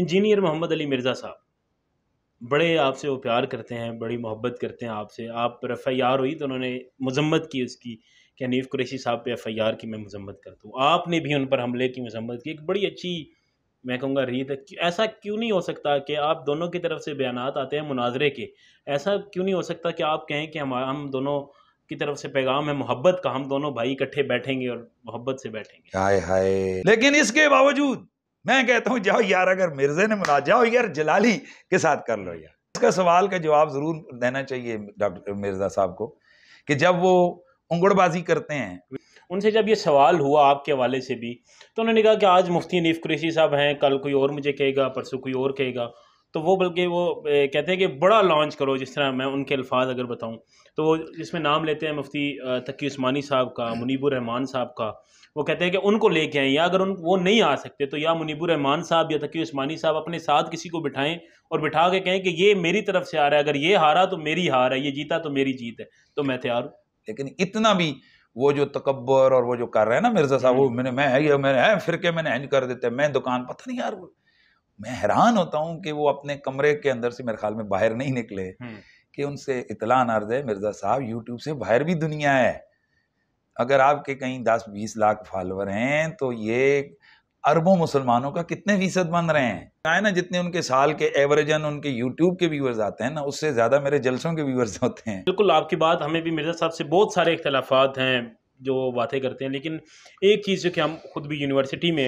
Engineer Mohammad Ali Mirza साहब बड़े आपसे वो प्यार करते हैं बड़ी मोहब्बत करते हैं आपसे आप पर एफ़ आई आर हुई तो उन्होंने मजम्मत की उसकी कि हनीफ कुरैशी साहब पे एफ़ आई आर की मैं मजम्मत करता हूँ आपने भी उन पर हमले की मजम्मत की एक बड़ी अच्छी मैं कहूँगा रीत है ऐसा क्यों नहीं हो सकता कि आप दोनों की तरफ से बयान आते हैं मुनाजरे के ऐसा क्यों नहीं हो सकता कि आप कहें कि हम हम दोनों की तरफ से पैगाम है मोहब्बत का हम दोनों भाई इकट्ठे बैठेंगे और मोहब्बत से बैठेंगे हाय हाय लेकिन इसके बावजूद मैं कहता हूँ जाओ यार अगर मिर्जे ने मुना जाओ यार जलाली के साथ कर लो यार इसका सवाल का जवाब ज़रूर देना चाहिए डॉक्टर मिर्ज़ा साहब को कि जब वो उंगड़बाजी करते हैं उनसे जब ये सवाल हुआ आपके हवाले से भी तो उन्होंने कहा कि आज मुफ्ती नीफ कुरेशी साहब हैं कल कोई और मुझे कहेगा परसों कोई और कहेगा तो वो बल्कि वो कहते हैं कि बड़ा लॉन्च करो जिस तरह मैं उनके अल्फाज अगर बताऊँ तो वो जिसमें नाम लेते हैं मुफ्ती तकी उस्मानी साहब का हम्म। रहमान साहब का वो कहते हैं कि उनको लेके आएँ या अगर उन वो नहीं आ सकते तो या रहमान साहब या तकी उस्मानी साहब अपने साथ किसी को बिठाएं और बिठा के कहें कि ये मेरी तरफ से आ रहा है अगर ये हारा तो मेरी हार है ये जीता तो मेरी जीत है तो मैं तैयार हूँ लेकिन इतना भी वो जो तकबर और वो जो कर रहे हैं ना मिर्जा साहब हम्म। वो मैंने मैं ये मैंने है के मैंने कर देते मैं दुकान पता नहीं यार मैं हैरान होता हूँ कि वो अपने कमरे के अंदर से मेरे ख्याल में बाहर नहीं निकले हम्म। कि उनसे इतला नार्ज है मिर्ज़ा साहब यूट्यूब से बाहर भी दुनिया है अगर आपके कहीं दस बीस लाख फॉलोअर हैं तो ये अरबों मुसलमानों का कितने फीसद बन रहे हैं क्या है ना जितने उनके साल के एवरेजन उनके यूट्यूब के व्यूअर्स आते हैं ना उससे ज़्यादा मेरे जलसों के व्यूअर्स होते हैं बिल्कुल आपकी बात हमें भी मिर्ज़ा साहब से बहुत सारे इख्तलाफात हैं जो बातें करते हैं लेकिन एक चीज़ जो कि हम खुद भी यूनिवर्सिटी में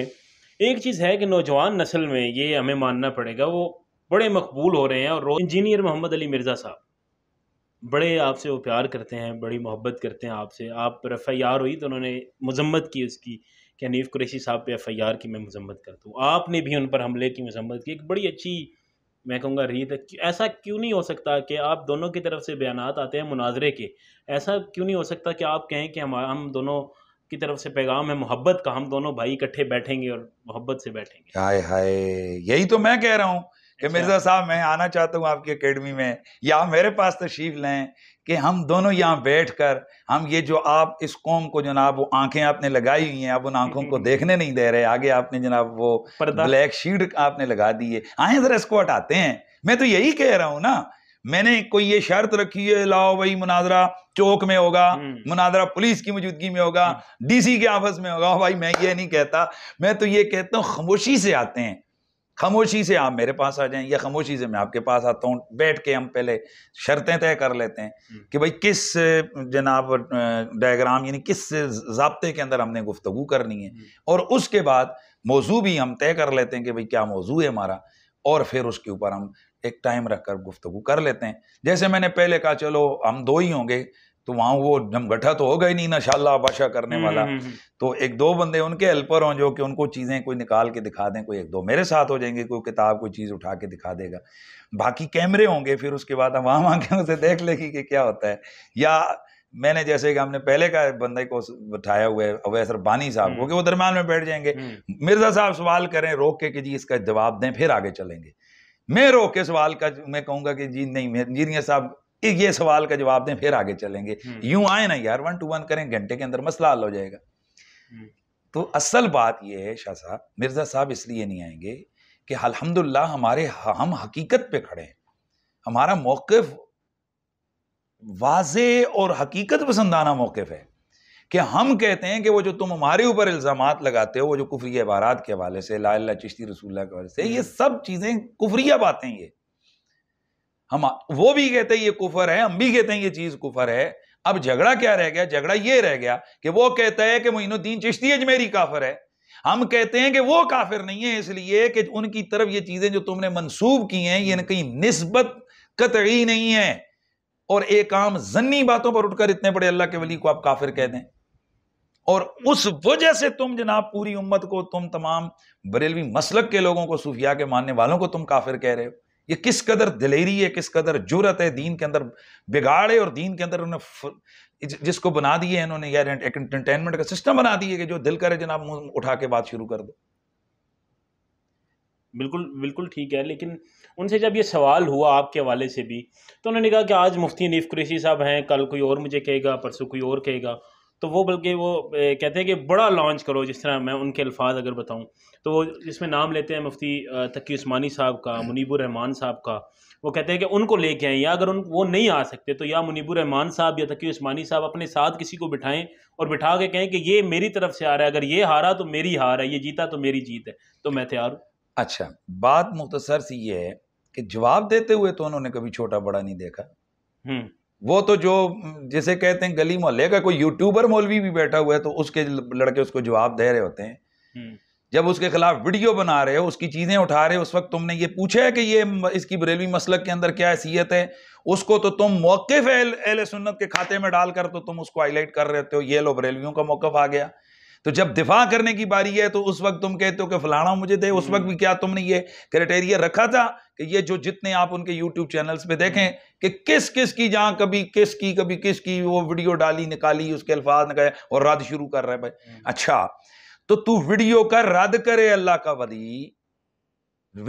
एक चीज़ है कि नौजवान नस्ल में ये हमें मानना पड़ेगा वो बड़े मकबूल हो रहे हैं और इंजीनियर मोहम्मद अली मिर्ज़ा साहब बड़े आपसे वो प्यार करते हैं बड़ी मोहब्बत करते हैं आपसे आप पर एफ़ आई आर हुई तो उन्होंने मजम्मत की उसकी कि हनीफ कुरेशी साहब पे एफ़ आई आर की मैं मजम्मत करता हूँ आपने भी उन पर हमले की मजम्मत की एक बड़ी अच्छी मैं कहूँगा रीत ऐसा क्यों नहीं हो सकता कि आप दोनों की तरफ से बयान आते हैं मुनाजरे के ऐसा क्यों नहीं हो सकता कि आप कहें कि हम हम दोनों की तरफ से पैगाम है मोहब्बत का हम दोनों भाई इकट्ठे बैठेंगे और मोहब्बत से बैठेंगे हाय हाय यही तो मैं कह रहा हूँ कि अच्छा। मिर्ज़ा साहब मैं आना चाहता हूँ आपकी अकेडमी में या मेरे पास तशरीफ़ लें कि हम दोनों यहाँ बैठ कर हम ये जो आप इस कौम को जनाब वो आंखें आपने लगाई हुई हैं आप उन आंखों को हम्म। देखने नहीं दे रहे आगे आपने जनाब वो ब्लैक शीट आपने लगा दी है आए ज़रा इसको हटाते हैं मैं तो यही कह रहा हूँ ना मैंने कोई ये शर्त रखी है लाओ भाई मुनाजरा चौक में होगा हम्म। मुनाजरा पुलिस की मौजूदगी में होगा हम्म। डीसी के ऑफिस में होगा भाई मैं ये नहीं कहता मैं तो ये कहता हूँ खामोशी से आते हैं खामोशी से आप मेरे पास आ जाएं या खामोशी से मैं आपके पास आता हूँ बैठ के हम पहले शर्तें तय कर लेते हैं हम्म। कि भाई किस जनाब डायग्राम यानी किस जबते के अंदर हमने गुफ्तु करनी है और उसके बाद मौजू भी हम तय कर लेते हैं कि भाई क्या मौजू है हमारा और फिर उसके ऊपर हम एक टाइम रखकर गुफ्तु कर लेते हैं जैसे मैंने पहले कहा चलो हम दो ही होंगे तो वहाँ वो जमगठा तो हो गए नहीं नशाला बाशा करने हम्म, वाला हम्म, हम्म, तो एक दो बंदे उनके हेल्पर हों जो कि उनको चीज़ें कोई निकाल के दिखा दें कोई एक दो मेरे साथ हो जाएंगे कोई किताब कोई चीज़ उठा के दिखा देगा बाकी कैमरे होंगे फिर उसके बाद हम वहाँ वहाँ के उसे देख लेगी कि क्या होता है या मैंने जैसे कि हमने पहले का बंदे को बैठाया हुआ है अवैस रब्बानी साहब को कि वो दरम्यान में बैठ जाएंगे मिर्जा साहब सवाल करें रोक के कि जी इसका जवाब दें फिर आगे चलेंगे मैं रोक के सवाल का मैं कहूंगा कि जी नहीं इंजीनियर साहब ये सवाल का जवाब दें फिर आगे चलेंगे हम्म। यूं आए ना यार वन टू वन करें घंटे के अंदर मसला हल हो जाएगा हम्म। तो असल बात यह है शाह साहब मिर्जा साहब इसलिए नहीं आएंगे कि अलहमदुल्ला हमारे हम हकीकत पे खड़े हैं हमारा मौकफ वाज और हकीकत पसंदाना मौकफ है कि हम कहते हैं कि वो जो तुम हमारे ऊपर इल्ज़ाम लगाते हो वो जो कुफरी इबारात के हवाले से ला चिश्ती रसूल के हवाले से ये हम्म। सब चीज़ें कुफरिया बातें ये हम वो भी कहते हैं ये कुफर है हम भी कहते हैं ये चीज़ कुफर है अब झगड़ा क्या रह गया झगड़ा ये रह गया कि वो कहता है कि मोइनुद्दीन चिश्ती अजमेरी काफर है हम कहते हैं कि वो काफिर नहीं है इसलिए कि उनकी तरफ ये चीज़ें जो तुमने मंसूब की हैं ये कहीं नस्बत कतई नहीं है और एक आम जन्नी बातों पर उठकर इतने बड़े अल्लाह के वली को आप काफिर कह दें और उस वजह से तुम जनाब पूरी उम्मत को तुम तमाम बरेलवी मसलक के लोगों को सूफिया के मानने वालों को तुम काफिर कह रहे हो ये किस कदर दिलेरी है किस कदर जुरत है दीन के अंदर बिगाड़े और दीन के अंदर उन्हें जिसको बना दिए इन्होंने यार एंटरटेनमेंट का सिस्टम बना दिए कि जो दिल करे जनाब उठा के बात शुरू कर दो बिल्कुल बिल्कुल ठीक है लेकिन उनसे जब ये सवाल हुआ आपके हवाले से भी तो उन्होंने कहा कि आज मुफ्ती नीफ कुरेशी साहब हैं कल कोई और मुझे कहेगा परसों कोई और कहेगा तो वो बल्कि वो कहते हैं कि बड़ा लॉन्च करो जिस तरह मैं उनके अल्फाज अगर बताऊँ तो वो जिसमें नाम लेते हैं मुफ्ती तकी उस्मानी साहब का हाँ। रहमान साहब का वो कहते हैं कि उनको लेके आएँ या अगर उन वो नहीं आ सकते तो या रहमान साहब या तकी उस्मानी साहब अपने साथ किसी को बिठाएं और बिठा के कहें कि ये मेरी तरफ से आ रहा है अगर ये हारा तो मेरी हार है ये जीता तो मेरी जीत है तो मैं तैयार हूँ अच्छा बात मुख्तसर सी ये है कि जवाब देते हुए तो उन्होंने कभी छोटा बड़ा नहीं देखा हम्म। वो तो जो जैसे कहते हैं गली मोहल्ले का कोई यूट्यूबर मौलवी भी बैठा हुआ है तो उसके लड़के उसको जवाब दे रहे होते हैं हम्म। जब उसके खिलाफ वीडियो बना रहे हो उसकी चीज़ें उठा रहे हो उस वक्त तुमने ये पूछा है कि ये इसकी बरेलवी मसलक के अंदर क्या हैसियत है उसको तो तुम मौकफ एल सुन्नत के खाते में डालकर तो तुम उसको हाईलाइट कर रहे हो ये लो बरेलवियों का मौकफ आ गया तो जब दिफा करने की बारी है तो उस वक्त तुम कहते हो कि फलाना मुझे दे उस हम्म। वक्त भी क्या तुमने ये क्राइटेरिया रखा था कि ये जो जितने आप उनके यूट्यूब चैनल्स पे देखें कि किस किस की जहां कभी किस की कभी किस की वो वीडियो डाली निकाली उसके अल्फाज निकाले और रद्द शुरू कर रहे भाई हम्म। अच्छा तो तू वीडियो का रद्द करे अल्लाह का वली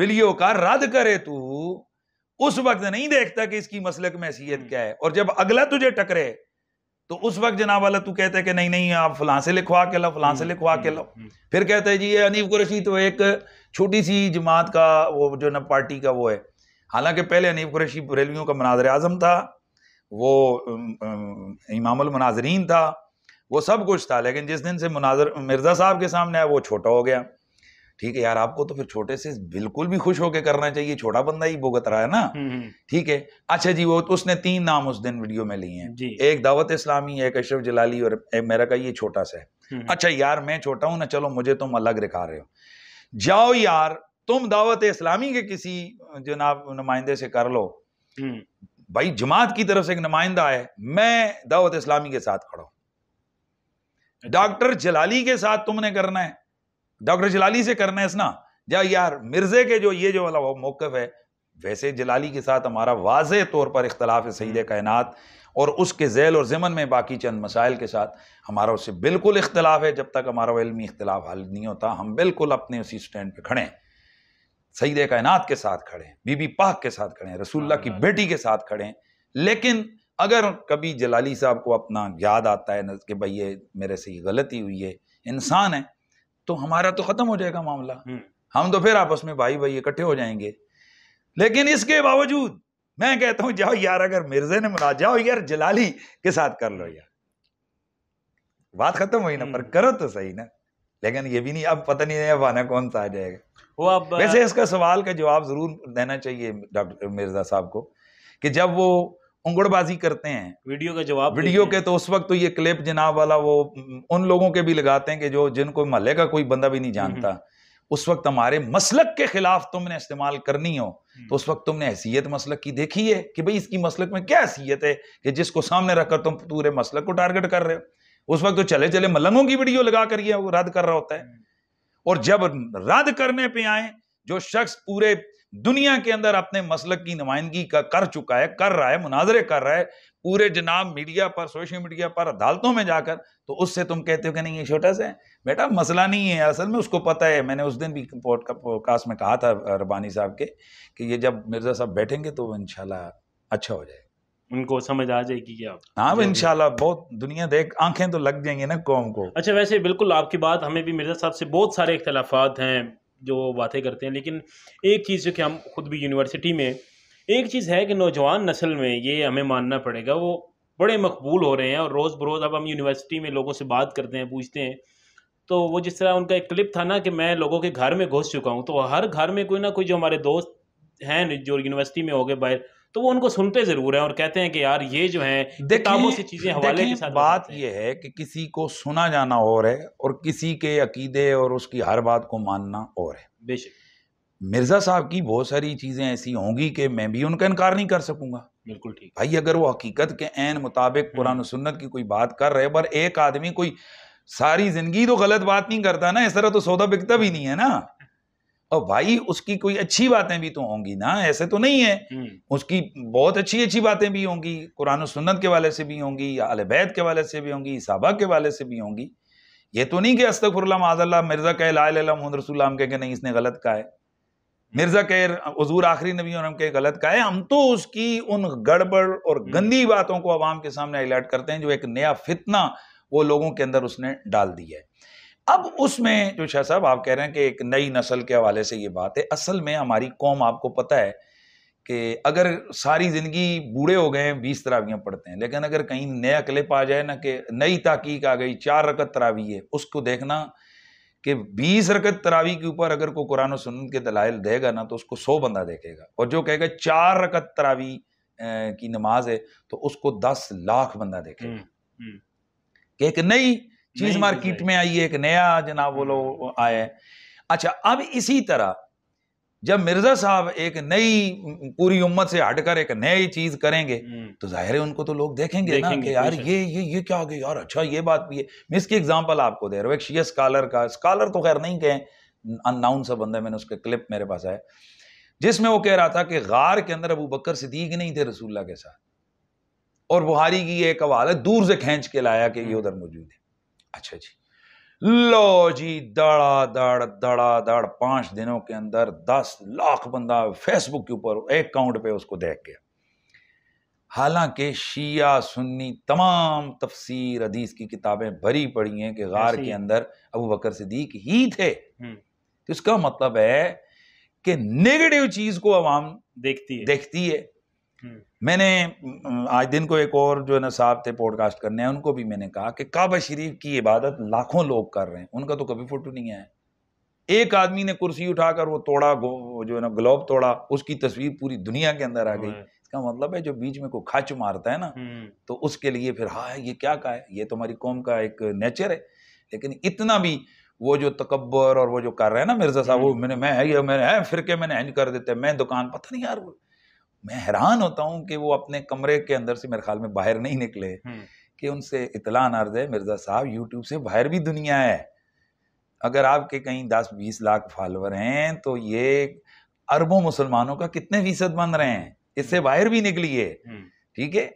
वीडियो का रद्द करे तू उस वक्त नहीं देखता कि इसकी मसलक में हैसियत हम्म। क्या है और जब अगला तुझे टकरे तो उस वक्त जनाब वाला तू कहते हैं कि नहीं नहीं आप फलां से लिखवा के लो फलां से हम्म, लिखवा के हम्म, लो हम्म। फिर कहते हैं जी ये अनीफ कुरैशी तो एक छोटी सी जमात का वो जो ना पार्टी का वो है हालांकि पहले अनीफ कुरैशी बरेलवियों का मनाजर आज़म था वो इमामुल मनाजरीन था वो सब कुछ था लेकिन जिस दिन से मुनाजर मिर्ज़ा साहब के सामने आया वो छोटा हो गया ठीक है यार आपको तो फिर छोटे से बिल्कुल भी खुश होकर करना चाहिए छोटा बंदा ही भुगत रहा है ना हम्म, हम्म। ठीक है अच्छा जी वो तो उसने तीन नाम उस दिन वीडियो में लिए हैं एक दावत इस्लामी एक अशरफ जलाली और मेरा का ये छोटा सा है हम्म, अच्छा यार मैं छोटा हूं ना चलो मुझे तुम अलग दिखा रहे हो जाओ यार तुम दावत इस्लामी के किसी जनाब नुमाइंदे से कर लो भाई जमात की तरफ से एक नुमाइंदा है मैं दावत इस्लामी के साथ खड़ा हूं अच्छा। डॉक्टर जलाली के साथ तुमने करना है डॉक्टर जलाली से करना है ना जा यार मिर्जे के जो ये जो वाला मौकफ है वैसे जलाली के साथ हमारा वाज तौर पर इख्तलाफ सईद हम्म। कायनत और उसके जैल और ज़मन में बाकी चंद मसाइल के साथ हमारा उससे बिल्कुल इख्तलाफ है जब तक हमारा इलमी इख्तलाफ हल नहीं होता हम बिल्कुल अपने उसी स्टैंड पर खड़े हैं सईद कायनत के साथ खड़े बीबी पाक के साथ खड़े रसुल्ला की बेटी के साथ खड़े हैं लेकिन अगर कभी जलाली साहब को अपना याद आता है कि भाई ये मेरे से ये गलती हुई है इंसान है तो हमारा तो खत्म हो जाएगा मामला हम्म। हम तो फिर आपस में भाई भाई इकट्ठे हो जाएंगे लेकिन इसके बावजूद मैं कहता हूं जाओ यार अगर मिर्जे ने मना जाओ यार जलाली के साथ कर लो यार बात खत्म हुई ना पर हम्म। करो तो सही ना लेकिन ये भी नहीं अब पता नहीं है बहाना कौन सा आ जाएगा वो अब वैसे इसका सवाल का जवाब जरूर देना चाहिए डॉक्टर मिर्जा साहब को कि जब वो उंगड़बाजी करते हैं वीडियो का जवाब वीडियो के तो उस वक्त तो ये क्लिप जनाब वाला वो उन लोगों के भी लगाते हैं कि जो जिनको महल्ले का कोई बंदा भी नहीं हम्म, जानता हम्म। उस वक्त हमारे मसलक के खिलाफ तुमने इस्तेमाल करनी हो हम्म। तो उस वक्त तुमने हैसियत मसलक की देखी है कि भाई इसकी मसलक में क्या हैसियत है कि जिसको सामने रखकर तुम पूरे मसलक को टारगेट कर रहे हो उस वक्त तो चले चले मलंगों की वीडियो लगा कर ये रद्द कर रहा होता है और जब रद्द करने पे आए जो शख्स पूरे दुनिया के अंदर अपने मसलक की नुमाइंदगी का कर चुका है कर रहा है मुनाजरे कर रहा है पूरे जनाब मीडिया पर सोशल मीडिया पर अदालतों में जाकर तो उससे तुम कहते हो कि नहीं ये छोटा सा है बेटा मसला नहीं है असल में उसको पता है मैंने उस दिन भी पॉडकास्ट में कहा था रबानी साहब के कि ये जब मिर्ज़ा साहब बैठेंगे तो इन अच्छा हो जाएगा उनको समझ आ जाएगी क्या हाँ इनशाला बहुत दुनिया देख आंखें तो लग जाएंगी ना कौम को अच्छा वैसे बिल्कुल आपकी बात हमें भी मिर्जा साहब से बहुत सारे इख्तलाफात हैं जो बातें करते हैं लेकिन एक चीज़ जो कि हम खुद भी यूनिवर्सिटी में एक चीज़ है कि नौजवान नस्ल में ये हमें मानना पड़ेगा वो बड़े मकबूल हो रहे हैं और रोज़ बरोज़ अब हम यूनिवर्सिटी में लोगों से बात करते हैं पूछते हैं तो वो जिस तरह उनका एक क्लिप था ना कि मैं लोगों के घर में घुस चुका हूँ तो हर घर में कोई ना कोई जो हमारे दोस्त हैं जो यूनिवर्सिटी में हो गए बाहर तो वो उनको सुनते जरूर है और कहते हैं कि यार ये जो है किताबों से चीजें हवाले के साथ बात ये है कि किसी को सुना जाना और है और किसी के अकीदे और उसकी हर बात को मानना और है बेशक मिर्ज़ा साहब की बहुत सारी चीज़ें ऐसी होंगी कि मैं भी उनका इनकार नहीं कर सकूंगा बिल्कुल ठीक भाई अगर वो हकीकत के एन मुताबिक हम्म। कुरान सुन्नत की कोई बात कर रहे पर एक आदमी कोई सारी ज़िंदगी तो गलत बात नहीं करता ना इस तरह तो सौदा बिकता भी नहीं है ना और भाई उसकी कोई अच्छी बातें भी तो होंगी ना ऐसे तो नहीं है हम्म। उसकी बहुत अच्छी अच्छी बातें भी होंगी कुरान सुन्नत के वाले से भी होंगी या अलबैत के वाले से भी होंगी साहबा के वाले से भी होंगी ये तो नहीं कि अस्तफर माजल्ला मिर्जा कह लाम कह के नहीं इसने गलत कहा है हम्म। मिर्जा कह हजूर आखिरी नबी और हम कह गलत कहा है हम तो उसकी उन गड़बड़ और हम्म। गंदी बातों को आवाम के सामने हाईलाइट करते हैं जो एक नया फितना वो लोगों के अंदर उसने डाल दिया है अब उसमें जो तो शाह साहब आप कह रहे हैं कि एक नई नस्ल के हवाले से ये बात है असल में हमारी कौम आपको पता है कि अगर सारी ज़िंदगी बूढ़े हो गए हैं बीस तरावियाँ पढ़ते हैं लेकिन अगर कहीं नया क्लिप आ जाए ना कि नई तहकीक आ गई चार रकत तरावी है उसको देखना कि बीस रकत तरावी के ऊपर अगर कोई कुरान और सुन के दलाइल देगा ना तो उसको सौ बंदा देखेगा और जो कहेगा चार रकत तरावी की नमाज है तो उसको दस लाख बंदा देखेगा हम्म, हम्म। कि एक नई चीज मार्केट में आई एक नया जनाब वो लोग आया अच्छा अब इसी तरह जब मिर्जा साहब एक नई पूरी उम्मत से हटकर एक नई चीज करेंगे हम्म। तो जाहिर है उनको तो लोग देखेंगे, देखेंगे ना कि यार ये ये ये क्या हो गया यार अच्छा ये बात भी है मैं इसकी एग्जांपल आपको दे रहा हूँ एक शीय स्कॉलर का स्कॉलर तो खैर नहीं कहें अननाउन सा बंदा मैंने उसके क्लिप मेरे पास आया जिसमें वो कह रहा था कि गार के अंदर अबू बकर सिद्दीक नहीं थे रसूल्ला के साथ और बुहारी की एक हवाल है दूर से खींच के लाया कि ये हम्म। उधर मौजूद है अच्छा जी लो जी दड़ा दड़ दड़ा दड़ पांच दिनों के अंदर दस लाख बंदा फेसबुक के ऊपर एक अकाउंट पे उसको देख गया हालांकि शिया सुन्नी तमाम तफसीर अदीस की किताबें भरी पड़ी हैं कि गार के अंदर अबू बकर सिद्दीक ही थे हम्म। तो इसका मतलब है कि नेगेटिव चीज़ को आवाम देखती है देखती है मैंने आज दिन को एक और जो है ना साहब थे पॉडकास्ट करने हैं उनको भी मैंने कहा कि काबा शरीफ की इबादत लाखों लोग कर रहे हैं उनका तो कभी फोटो नहीं आया एक आदमी ने कुर्सी उठाकर वो तोड़ा जो है ना ग्लोब तोड़ा उसकी तस्वीर पूरी दुनिया के अंदर आ गई इसका मतलब है जो बीच में कोई खच मारता है ना हम्म। तो उसके लिए फिर हाँ ये क्या कहा है ये तो हमारी कौम का एक नेचर है लेकिन इतना भी वो जो तकबर और वो जो कर रहे हैं ना मिर्जा साहब हम्म। वो मैंने मैं है ये मैंने है के मैंने हैंज कर देते मैं दुकान पता नहीं यार मैं हैरान होता हूँ कि वो अपने कमरे के अंदर से मेरे ख्याल में बाहर नहीं निकले हम्म। कि उनसे इतला नार्ज है मिर्ज़ा साहब यूट्यूब से बाहर भी दुनिया है अगर आपके कहीं दस बीस लाख फॉलोअर हैं तो ये अरबों मुसलमानों का कितने फीसद बन रहे हैं इससे हम्म। बाहर भी निकली है हम्म। ठीक है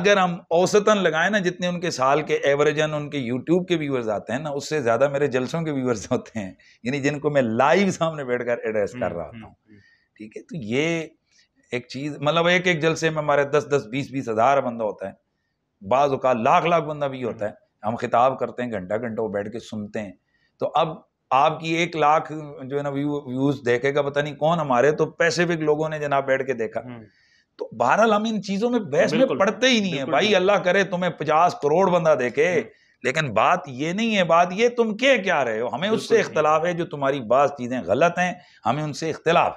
अगर हम औसतन लगाए ना जितने उनके साल के एवरेजन उनके यूट्यूब के व्यूअर्स आते हैं ना उससे ज़्यादा मेरे जलसों के व्यूअर्स होते हैं यानी जिनको मैं लाइव सामने बैठकर एड्रेस कर रहा हूँ ठीक है तो ये एक चीज़ मतलब एक एक जलसे में हमारे दस दस बीस बीस हज़ार बंदा होता है बाज़ अवत लाख लाख बंदा भी होता है हम खिताब करते हैं घंटा घंटा वो बैठ के सुनते हैं तो अब आपकी एक लाख जो है ना व्यू व्यूज़ देखेगा पता नहीं कौन हमारे तो पैसिफिक लोगों ने जनाब बैठ के देखा हम्म। तो बहरहाल हम इन चीज़ों में बहस में पढ़ते ही नहीं है भाई अल्लाह करे तुम्हें पचास करोड़ बंदा देखे हम्म। लेकिन बात ये नहीं है बात ये तुम क्या क्या रहे हो हमें उससे इख्तलाफ है जो तुम्हारी बात चीज़ें गलत हैं हमें उनसे इख्तलाफ